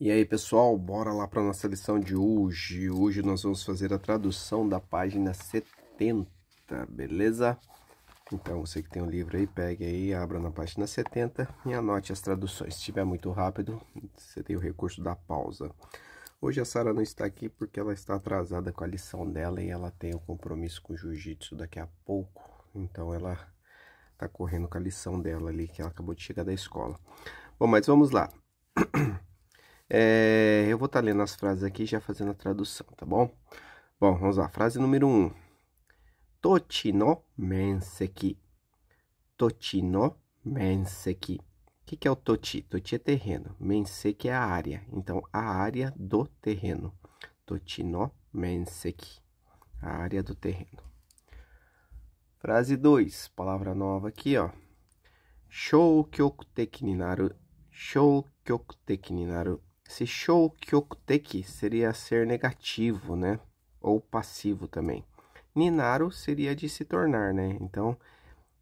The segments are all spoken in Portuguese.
E aí pessoal, bora lá para nossa lição de hoje. Hoje nós vamos fazer a tradução da página 70, beleza? Então você que tem o um livro aí, pegue aí, abra na página 70 e anote as traduções. Se estiver muito rápido, você tem o recurso da pausa. Hoje a Sara não está aqui porque ela está atrasada com a lição dela e ela tem um compromisso com o jiu-jitsu daqui a pouco. Então ela está correndo com a lição dela ali que ela acabou de chegar da escola. Bom, mas vamos lá. É, eu vou estar tá lendo as frases aqui já fazendo a tradução, tá bom? Bom, vamos lá. Frase número 1. Um. Totino no menseki. Tochi no menseki. O que, que é o toti? Toti é terreno. Menseki é a área. Então, a área do terreno. Toti no menseki. A área do terreno. Frase 2. Palavra nova aqui, ó. Shoukyoku tekinaru. Shoukyoku tekinaru. Esse show kyokuteki seria ser negativo, né? Ou passivo também. Ninaru seria de se tornar, né? Então,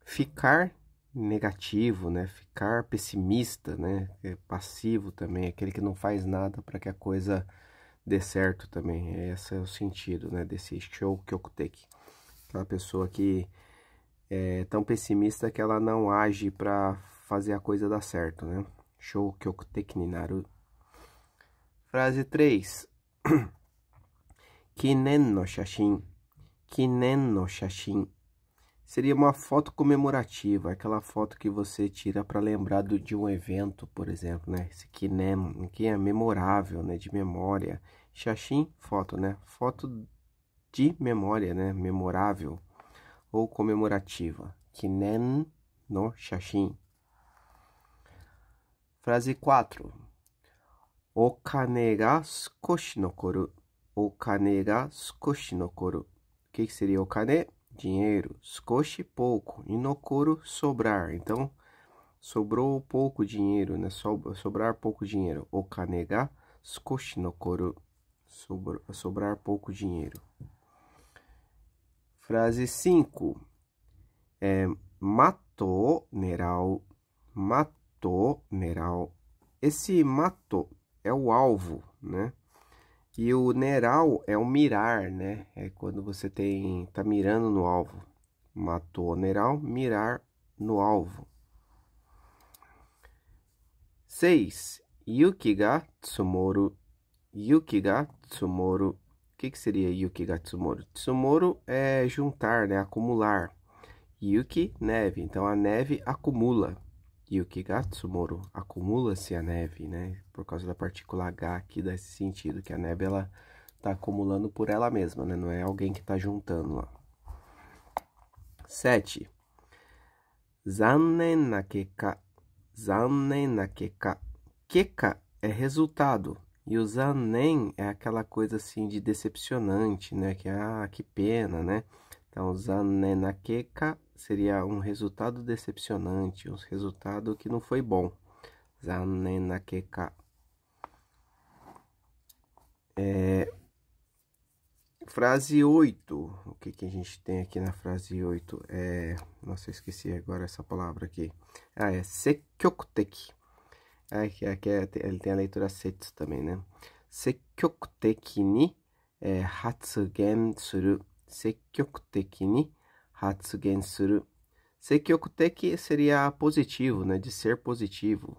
ficar negativo, né? Ficar pessimista, né? É passivo também, aquele que não faz nada para que a coisa dê certo também. Esse é o sentido, né? Desse show kyokuteki. Aquela pessoa que é tão pessimista que ela não age para fazer a coisa dar certo, né? Show kyokuteki ninaru Frase 3. Kinen no shashin. Kinen no shashin. Seria uma foto comemorativa, aquela foto que você tira para lembrar do, de um evento, por exemplo, né? Esse kinen, que é memorável, né? De memória. Shashin, foto, né? Foto de memória, né? Memorável ou comemorativa. Kinen no shashin. Frase 4. お金が少し残る。お金が少し残る。O que, que seria o cane? Dinheiro. Scoche, pouco. E coro, sobrar. Então, sobrou pouco dinheiro, né? Sobrar pouco dinheiro. O canega. ga no coro, Sobrar pouco dinheiro. Frase 5. É, matou neral. Matou neral. Esse matou é o alvo, né? E o neral é o mirar, né? É quando você tem tá mirando no alvo. Matou o neral, mirar no alvo. 6. Yukiga Tsumoru. Yukiga Tsumoru. O que, que seria Yukiga Tsumoru? Tsumoru é juntar, né? Acumular. Yuki, neve. Então a neve acumula e o Kigatsumoro acumula-se a neve, né? Por causa da partícula H aqui dá esse sentido, que a neve ela tá acumulando por ela mesma, né? Não é alguém que tá juntando lá. 7. Zannen na keka. Zannen na keka. Keka é resultado. E o zanen é aquela coisa assim de decepcionante, né? Que ah, que pena, né? Então zanenakeka. na keka seria um resultado decepcionante, um resultado que não foi bom. Zanenakeka. É, frase 8. O que, que a gente tem aqui na frase 8? É, nossa, eu esqueci agora essa palavra aqui. Ah, é sekyokuteki. aqui, é, aqui é, ele tem a leitura setsu também, né? Sekyokuteki ni é, hatsugen suru. ni Hatsugen suru. Sekyokuteki seria positivo, né? De ser positivo.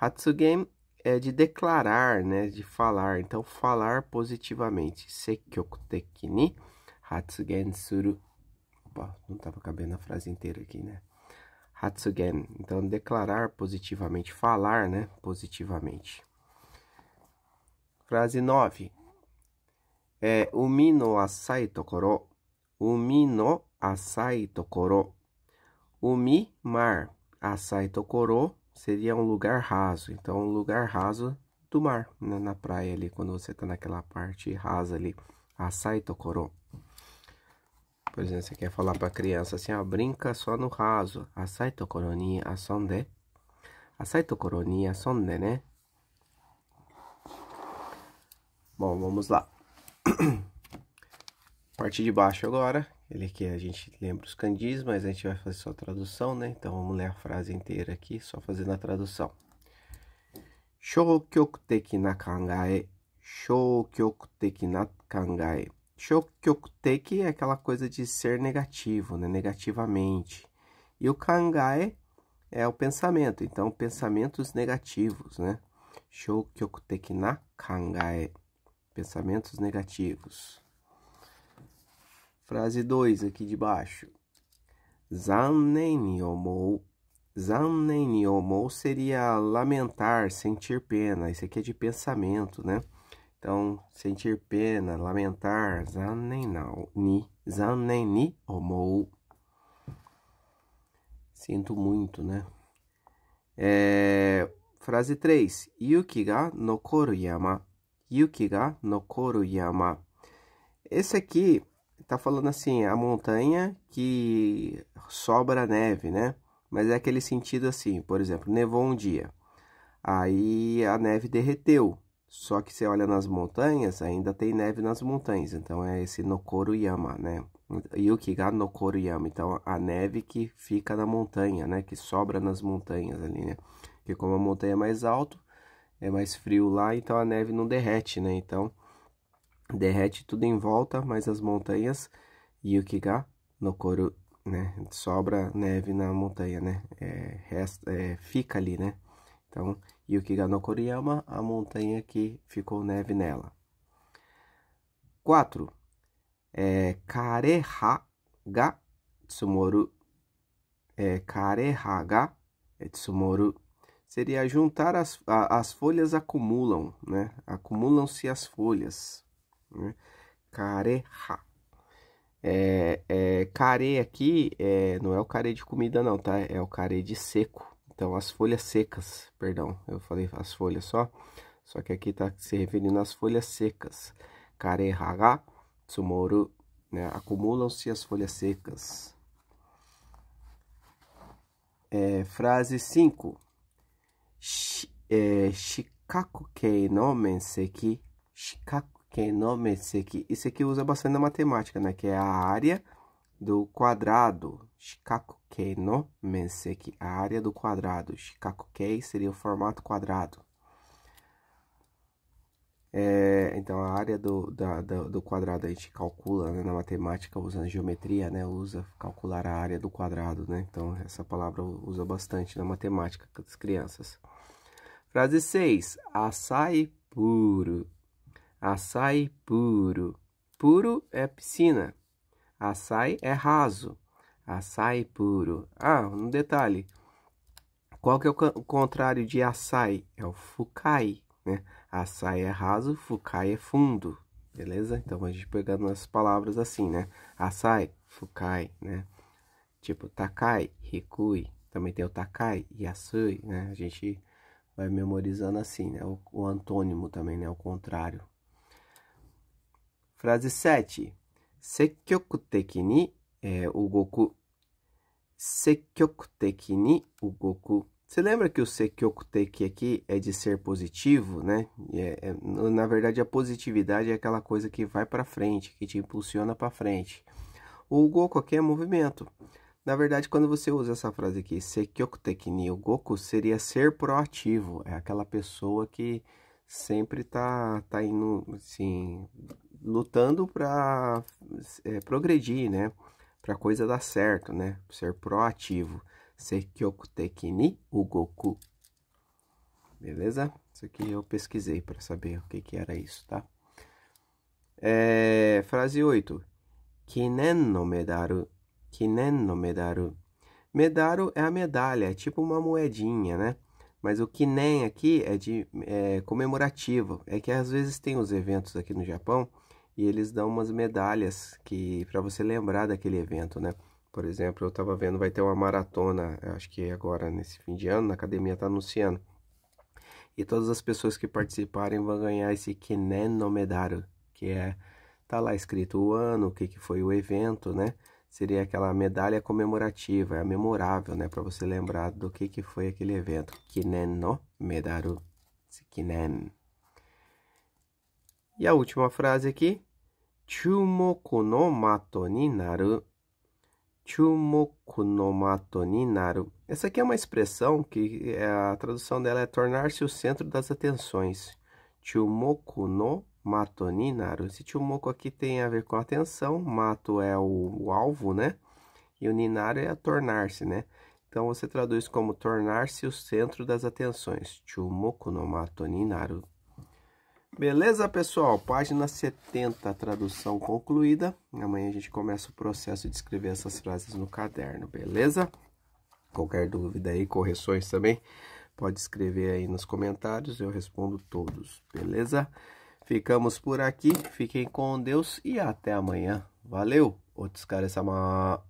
Hatsugen é de declarar, né? De falar. Então, falar positivamente. Sekyokuteki ni Hatsugen suru. Opa, não estava cabendo a frase inteira aqui, né? Hatsugen. Então, declarar positivamente. Falar, né? Positivamente. Frase 9. É, umi no asai tokoro. Umi no Asai Tokoro. Umi, mar. Asai Tokoro seria um lugar raso. Então, um lugar raso do mar, né? na praia ali, quando você está naquela parte rasa ali. Asai Tokoro. Por exemplo, você quer falar para a criança assim, ó, brinca só no raso. Asai Tokoro ni asonde. Asai Tokoro ni asonde, né? Bom, vamos lá. Parte de baixo agora, ele aqui a gente lembra os candis, mas a gente vai fazer só a tradução, né? Então vamos ler a frase inteira aqui, só fazendo a tradução. Shokyokuteki na kangae. Shokyokuteki na kangae. Shokyokuteki é aquela coisa de ser negativo, né? Negativamente. E o kangae é o pensamento, então pensamentos negativos, né? Shokyokuteki na kangae. Pensamentos negativos. Frase 2 aqui de baixo. Zannen yomou. Zannen yomou seria lamentar, sentir pena. Isso aqui é de pensamento, né? Então, sentir pena, lamentar, zanenni, zanenni omou. Sinto muito, né? É, frase 3. Yuki ga nokoru yama. Yuki ga nokoru yama. Esse aqui tá falando assim, a montanha que sobra neve, né? Mas é aquele sentido assim, por exemplo, nevou um dia, aí a neve derreteu. Só que você olha nas montanhas, ainda tem neve nas montanhas. Então é esse Nokoruyama, né? Yukiga ah, Nokoruyama. Então a neve que fica na montanha, né? Que sobra nas montanhas ali, né? Porque como a montanha é mais alto, é mais frio lá, então a neve não derrete, né? Então derrete tudo em volta, mas as montanhas Yukiga no Coro, né? Sobra neve na montanha, né? É, resta, é, fica ali, né? Então, Yukiga no Koriyama, a montanha que ficou neve nela. 4. É, kareha ga tsumoru. É, kareha ga tsumoru. Seria juntar as, a, as folhas acumulam, né? Acumulam-se as folhas. Né? Careja. É, é, care aqui é, não é o care de comida não, tá? É o care de seco. Então, as folhas secas, perdão, eu falei as folhas só. Só que aqui tá se referindo às folhas secas. Carehaga, tsumoru, né? Acumulam-se as folhas secas. É, frase 5. Shikaku é, kei no menseki. Shikaku Kenometsuki. É Isso aqui usa bastante na matemática, né? Que é a área do quadrado. Shikaku menseki, A área do quadrado. Shikaku Kei seria o formato quadrado. É, então, a área do, da, do, do quadrado a gente calcula né, na matemática, usando geometria, né? Usa calcular a área do quadrado, né? Então, essa palavra usa bastante na matemática das crianças. Frase 6. Açaí puro. Açaí puro. Puro é piscina. Açaí é raso. Açaí puro. Ah, um detalhe. Qual que é o contrário de açaí? É o fukai, né? Açaí é raso, fukai é fundo. Beleza? Então a gente pegando as palavras assim, né? Açaí, fukai, né? Tipo takai, rikui. Também tem o takai, yasui, né? A gente vai memorizando assim, né? O, o antônimo também, né? O contrário. Frase 7. É, você lembra que o sekyokuteki aqui é de ser positivo, né? É, é, na verdade, a positividade é aquela coisa que vai para frente, que te impulsiona para frente. O goku aqui é movimento. Na verdade, quando você usa essa frase aqui, sekyokuteki ni goku, seria ser proativo. É aquela pessoa que sempre tá, tá indo, assim, lutando para é, progredir, né? Para coisa dar certo, né? Ser proativo. Sekyoku Tekini Ugoku. Goku. Beleza? Isso aqui eu pesquisei para saber o que, que era isso, tá? É, frase 8. Kinen no medaru. Kinen no medaru. Medaru é a medalha, é tipo uma moedinha, né? Mas o kinen aqui é de é, comemorativo. É que às vezes tem os eventos aqui no Japão e eles dão umas medalhas que para você lembrar daquele evento, né? Por exemplo, eu estava vendo, vai ter uma maratona, acho que é agora nesse fim de ano, a academia está anunciando. E todas as pessoas que participarem vão ganhar esse Kinen no Medaro, que é tá lá escrito o ano, o que, que foi o evento, né? Seria aquela medalha comemorativa, é memorável, né, para você lembrar do que que foi aquele evento. Kinen no Medaru. Kinen. E a última frase aqui. Chumoku no mato ni naru. Chumoku no mato ni naru. Essa aqui é uma expressão que é, a tradução dela é tornar-se o centro das atenções. Chumoku no mato ni naru. Esse chumoku aqui tem a ver com atenção. Mato é o, o alvo, né? E o ninaru é tornar-se, né? Então você traduz como tornar-se o centro das atenções. Chumoku no mato ni naru. Beleza, pessoal? Página 70, tradução concluída. Amanhã a gente começa o processo de escrever essas frases no caderno, beleza? Qualquer dúvida aí, correções também, pode escrever aí nos comentários, eu respondo todos, beleza? Ficamos por aqui, fiquem com Deus e até amanhã. Valeu! Outros Otsukaresama!